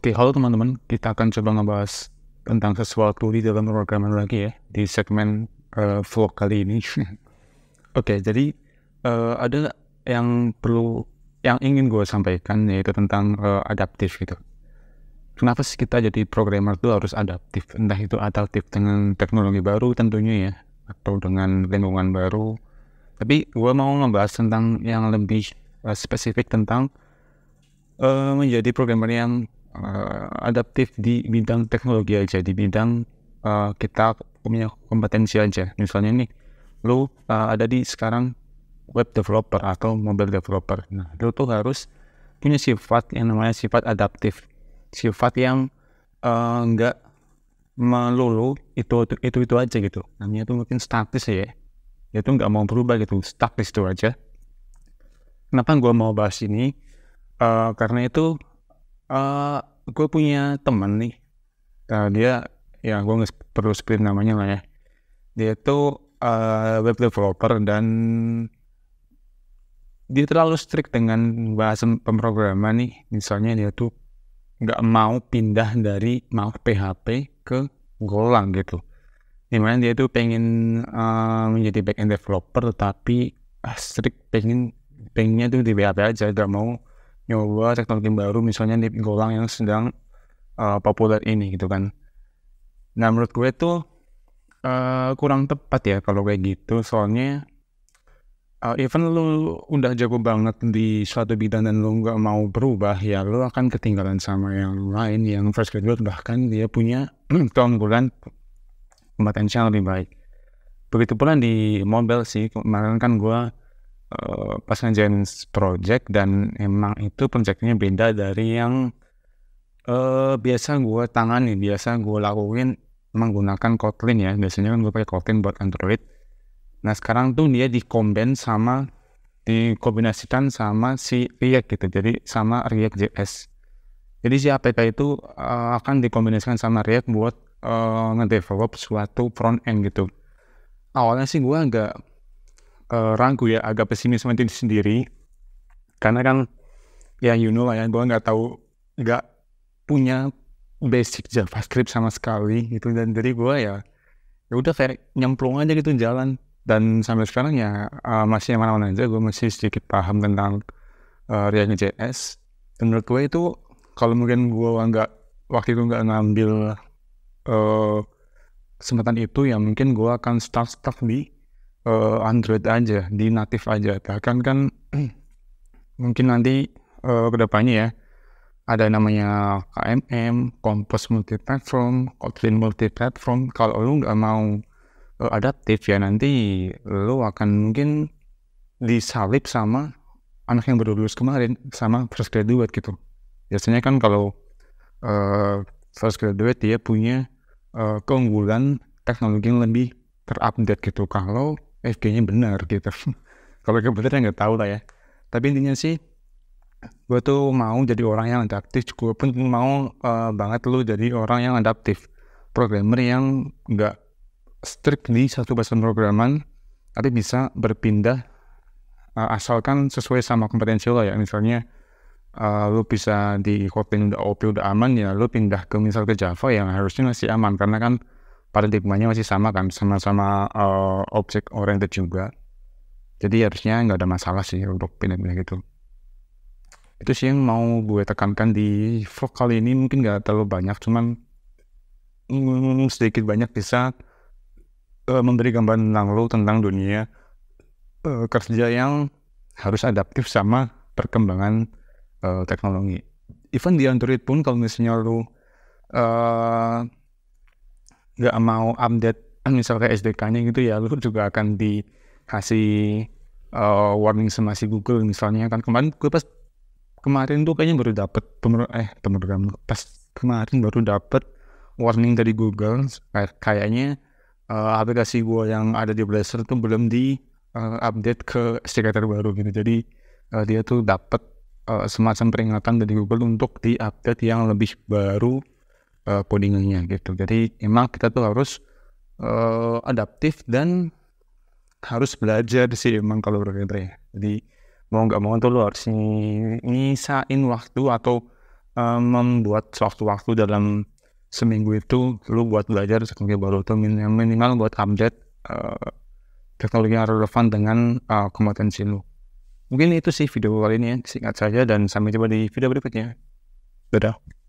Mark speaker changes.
Speaker 1: Oke, halo teman-teman. Kita akan coba ngebahas tentang sesuatu di dalam programmer lagi ya di segmen uh, vlog kali ini. Oke, okay, jadi uh, ada yang perlu yang ingin gue sampaikan yaitu tentang uh, adaptif gitu. Kenapa sih kita jadi programmer itu harus adaptif? Entah itu adaptif dengan teknologi baru tentunya ya atau dengan lingkungan baru. Tapi gue mau ngebahas tentang yang lebih uh, spesifik tentang uh, menjadi programmer yang uh, adaptif di bidang teknologi aja di bidang uh, kita punya kompetensi aja misalnya nih lu uh, ada di sekarang web developer atau mobile developer nah lu tuh harus punya sifat yang namanya sifat adaptif sifat yang nggak uh, melulu itu itu itu, aja gitu namanya tuh mungkin statis ya ya tuh nggak mau berubah gitu statis itu aja kenapa gue mau bahas ini uh, karena itu uh, eh, gue punya temen nih nah, dia ya gue nggak perlu sebut namanya lah ya dia tuh uh, web developer dan dia terlalu strict dengan bahasa pemrograman nih misalnya dia tuh nggak mau pindah dari mau PHP ke Golang gitu dimana dia tuh pengen uh, menjadi backend developer tapi uh, strict pengen pengennya tuh di PHP aja tidak mau nyoba teknologi baru misalnya di golang yang sedang uh, populer ini gitu kan. Nah menurut gue tuh uh, kurang tepat ya kalau kayak gitu soalnya uh, even lu udah jago banget di suatu bidang dan lu nggak mau berubah ya lu akan ketinggalan sama yang lain yang fresh graduate bahkan dia punya keunggulan kompetensi yang lebih baik. Begitu pula di mobile sih kemarin kan gue Eh, pas ngajarin project dan emang itu projectnya beda dari yang uh, biasa gue tangani biasa gue lakuin menggunakan Kotlin ya biasanya kan gue pakai Kotlin buat Android nah sekarang tuh dia dikombin sama dikombinasikan sama si React gitu jadi sama React JS jadi si APK itu uh, akan dikombinasikan sama React buat uh, ngedevelop suatu front end gitu awalnya sih gue agak uh, ragu ya, agak pesimis sama sendiri. Karena kan ya you know lah ya, gue nggak tahu, nggak punya basic JavaScript sama sekali gitu dan dari gue ya ya udah kayak nyemplung aja gitu jalan dan sampai sekarang ya uh, masih mana-mana aja gue masih sedikit paham tentang uh, React JS dan menurut gue itu kalau mungkin gue nggak waktu itu nggak ngambil uh, kesempatan itu ya mungkin gue akan stuck-stuck di uh, Android aja, di native aja. Bahkan kan mungkin nanti uh, eh, kedepannya ya ada namanya KMM, Compose Multi Platform, Kotlin Multi Platform. Kalau lu nggak mau uh, adaptif ya nanti lu akan mungkin disalip sama anak yang baru lulus kemarin sama fresh graduate gitu. Biasanya kan kalau uh, fresh graduate dia punya uh, keunggulan teknologi yang lebih terupdate gitu. Kalau eh nya benar gitu kalau yang benar ya nggak tahu lah ya tapi intinya sih gue tuh mau jadi orang yang adaptif gue pun mau uh, banget lu jadi orang yang adaptif programmer yang nggak strict di satu bahasa programan tapi bisa berpindah uh, asalkan sesuai sama kompetensi lo ya misalnya uh, lu bisa di Kotlin udah OP udah aman ya lu pindah ke misal ke Java yang harusnya masih aman karena kan paradigmanya masih sama kan sama-sama uh, eh, objek oriented juga jadi harusnya nggak ada masalah sih untuk pindah gitu itu sih yang mau gue tekankan di vlog kali ini mungkin nggak terlalu banyak cuman mm, sedikit banyak bisa uh, memberi gambaran tentang lo tentang dunia uh, kerja yang harus adaptif sama perkembangan uh, teknologi. Even di Android pun kalau misalnya lo uh, nggak mau update misalnya SDK-nya gitu ya lu juga akan dikasih uh, warning sama si Google misalnya kan kemarin gue pas kemarin tuh kayaknya baru dapet pemer eh pemrogram pas kemarin baru dapet warning dari Google kayak, kayaknya uh, aplikasi gue yang ada di browser tuh belum di uh, update ke SDK terbaru gitu jadi uh, dia tuh dapat uh, semacam peringatan dari Google untuk di update yang lebih baru uh, eh, codingnya gitu. Jadi emang kita tuh harus uh, adaptif dan harus belajar sih emang kalau berkata Jadi mau nggak mau tuh lo harus nyisain waktu atau uh, membuat waktu-waktu dalam seminggu itu lo buat belajar sekali baru tuh minimal buat update uh, teknologi yang relevan dengan uh, kompetensi lo. Mungkin itu sih video kali ini ya, singkat saja dan sampai jumpa di video berikutnya. Dadah.